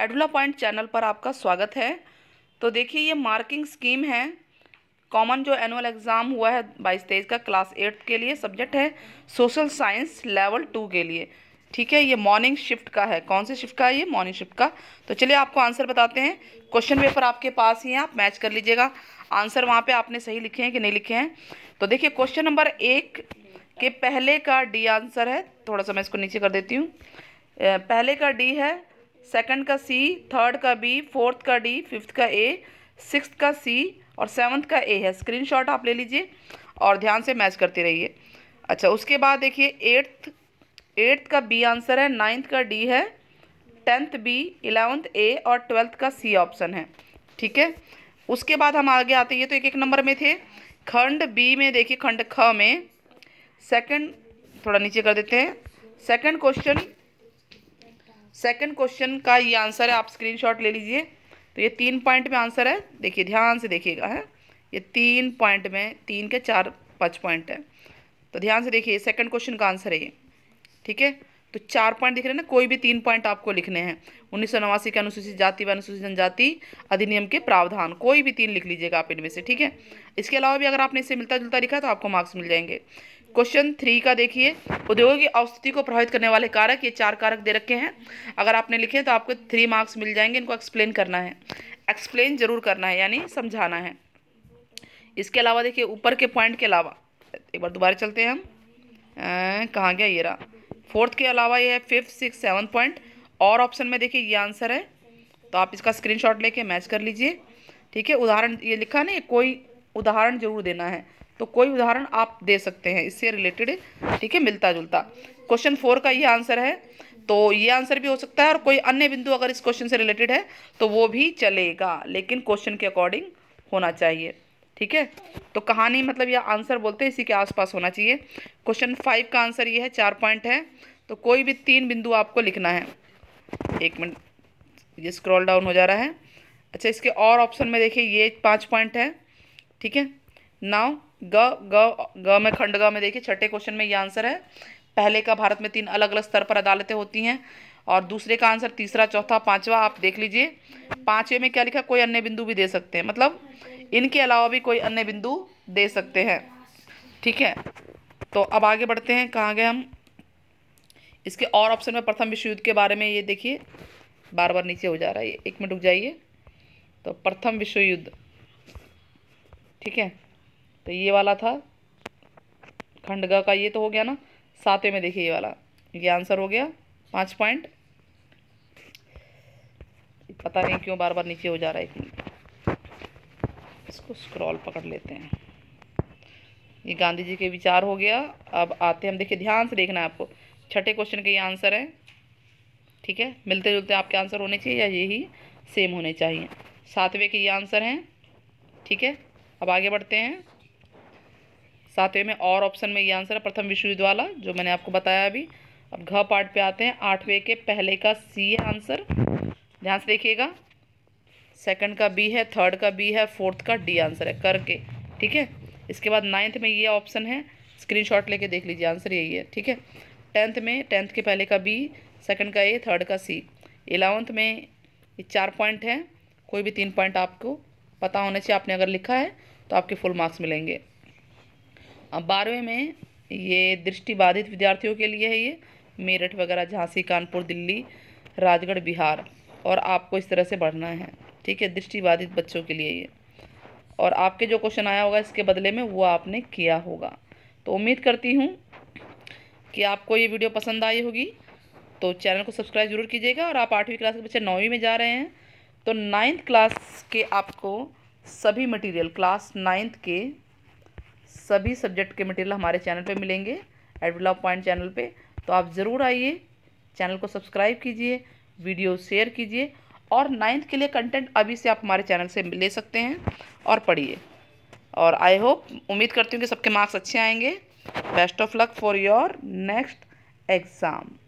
एडुला point channel पर आपका स्वागत है तो देखिए ये मार्किंग स्कीम है कॉमन जो एनुअल एग्ज़ाम हुआ है बाईस तेईस का क्लास एट्थ के लिए सब्जेक्ट है सोशल साइंस लेवल टू के लिए ठीक है ये मॉर्निंग शिफ्ट का है कौन से शिफ्ट का है ये मॉर्निंग शिफ्ट का तो चलिए आपको आंसर बताते हैं क्वेश्चन पेपर आपके पास ही है आप मैच कर लीजिएगा आंसर वहाँ पर आपने सही लिखे हैं कि नहीं लिखे हैं तो देखिए क्वेश्चन नंबर एक के पहले का डी आंसर है थोड़ा सा मैं इसको नीचे कर देती हूँ पहले का डी है सेकंड का सी थर्ड का बी फोर्थ का डी फिफ्थ का ए सिक्स का सी और सेवन्थ का ए है स्क्रीनशॉट आप ले लीजिए और ध्यान से मैच करते रहिए अच्छा उसके बाद देखिए एट्थ एट्थ का बी आंसर है नाइन्थ का डी है टेंथ बी इलेवंथ ए और ट्वेल्थ का सी ऑप्शन है ठीक है उसके बाद हम आगे आते ये तो एक एक नंबर में थे खंड बी में देखिए खंड ख में सेकंड थोड़ा नीचे कर देते हैं सेकंड क्वेश्चन सेकंड क्वेश्चन का ये आंसर है आप स्क्रीनशॉट ले लीजिए तो ये तीन पॉइंट में आंसर है देखिए ध्यान से देखिएगा है ये तीन पॉइंट में तीन के चार पाँच पॉइंट है तो ध्यान से देखिए सेकंड क्वेश्चन का आंसर है ये ठीक है तो चार पॉइंट दिख रहे हैं ना कोई भी तीन पॉइंट आपको लिखने हैं उन्नीस के अनुसूचित जाति व अनुसूचित जनजाति अधिनियम के प्रावधान कोई भी तीन लिख लीजिएगा आप इनमें से ठीक है इसके अलावा भी अगर आपने इसे मिलता जुलता लिखा तो आपको मार्क्स मिल जाएंगे क्वेश्चन थ्री का देखिए औद्योगिक औस्थिति को प्रभावित करने वाले कारक ये चार कारक दे रखे हैं अगर आपने लिखे तो आपको थ्री मार्क्स मिल जाएंगे इनको एक्सप्लेन करना है एक्सप्लेन जरूर करना है यानी समझाना है इसके अलावा देखिए ऊपर के पॉइंट के अलावा एक बार दोबारा चलते हैं हम कहाँ गया ये रहा फोर्थ के अलावा ये है फिफ्थ सिक्स सेवन पॉइंट और ऑप्शन में देखिए ये आंसर है तो आप इसका स्क्रीनशॉट लेके मैच कर लीजिए ठीक है उदाहरण ये लिखा नहीं कोई उदाहरण जरूर देना है तो कोई उदाहरण आप दे सकते हैं इससे रिलेटेड ठीक है मिलता जुलता क्वेश्चन फोर का ये आंसर है तो ये आंसर भी हो सकता है और कोई अन्य बिंदु अगर इस क्वेश्चन से रिलेटेड है तो वो भी चलेगा लेकिन क्वेश्चन के अकॉर्डिंग होना चाहिए ठीक है तो कहानी मतलब यह आंसर बोलते हैं इसी के आसपास होना चाहिए क्वेश्चन फाइव का आंसर ये है चार पॉइंट है तो कोई भी तीन बिंदु आपको लिखना है एक मिनट ये स्क्रॉल डाउन हो जा रहा है अच्छा इसके और ऑप्शन में देखिए ये पाँच पॉइंट है ठीक है नाउ ग ग ग में ग में देखिए छठे क्वेश्चन में ये आंसर है पहले का भारत में तीन अलग अलग स्तर पर अदालतें होती हैं और दूसरे का आंसर तीसरा चौथा पांचवा आप देख लीजिए पांचवे में क्या लिखा कोई अन्य बिंदु भी दे सकते हैं मतलब इनके अलावा भी कोई अन्य बिंदु दे सकते हैं ठीक है तो अब आगे बढ़ते हैं कहाँ गए हम इसके और ऑप्शन में प्रथम विश्व युद्ध के बारे में ये देखिए बार बार नीचे हो जा रहा है एक मिनट रुक जाइए तो प्रथम विश्व युद्ध ठीक है तो ये वाला था ग का ये तो हो गया ना सातवें में देखिए ये वाला ये आंसर हो गया पाँच पॉइंट पता नहीं क्यों बार बार नीचे हो जा रहा है कि इसको स्क्रॉल पकड़ लेते हैं ये गांधी जी के विचार हो गया अब आते हम देखिए ध्यान से देखना है आपको छठे क्वेश्चन के ये आंसर हैं ठीक है मिलते जुलते आपके आंसर होने चाहिए या यही सेम होने चाहिए सातवें के ये आंसर हैं ठीक है अब आगे बढ़ते हैं सातवें में और ऑप्शन में ये आंसर है प्रथम विश्व युद्ध वाला जो मैंने आपको बताया अभी अब घ पार्ट पे आते हैं आठवें के पहले का सी है आंसर ध्यान से देखिएगा सेकंड का बी है थर्ड का बी है फोर्थ का डी आंसर है करके ठीक है इसके बाद नाइन्थ में ये ऑप्शन है स्क्रीन लेके देख लीजिए आंसर यही है ठीक है टेंथ में टेंथ के पहले का बी सेकेंड का ए थर्ड का सी एलेवंथ में ये चार पॉइंट है कोई भी तीन पॉइंट आपको पता होना चाहिए आपने अगर लिखा है तो आपके फुल मार्क्स मिलेंगे बारहवें में ये दृष्टि बाधित विद्यार्थियों के लिए है ये मेरठ वगैरह झांसी कानपुर दिल्ली राजगढ़ बिहार और आपको इस तरह से बढ़ना है ठीक है दृष्टि बाधित बच्चों के लिए ये और आपके जो क्वेश्चन आया होगा इसके बदले में वो आपने किया होगा तो उम्मीद करती हूँ कि आपको ये वीडियो पसंद आई होगी तो चैनल को सब्सक्राइब जरूर कीजिएगा और आप आठवीं क्लास के बच्चे नौवीं में जा रहे हैं तो नाइन्थ क्लास के आपको सभी मटेरियल क्लास नाइन्थ के सभी सब्जेक्ट के मटेरियल हमारे चैनल पे मिलेंगे एडविला पॉइंट चैनल पे तो आप ज़रूर आइए चैनल को सब्सक्राइब कीजिए वीडियो शेयर कीजिए और नाइन्थ के लिए कंटेंट अभी से आप हमारे चैनल से ले सकते हैं और पढ़िए और आई होप उम्मीद करती हूँ कि सबके मार्क्स अच्छे आएंगे best of luck for your next exam